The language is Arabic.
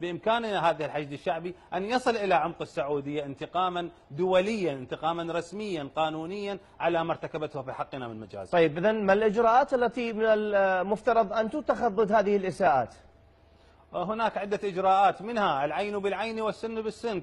بإمكاننا هذا الحشد الشعبي أن يصل إلى عمق السعودية انتقاما دوليا انتقاما رسميا قانونيا على ما ارتكبته في حقنا من مجازر طيب إذا ما الإجراءات التي من المفترض أن تتخذ ضد هذه الإساءات هناك عدة إجراءات منها العين بالعين والسن بالسن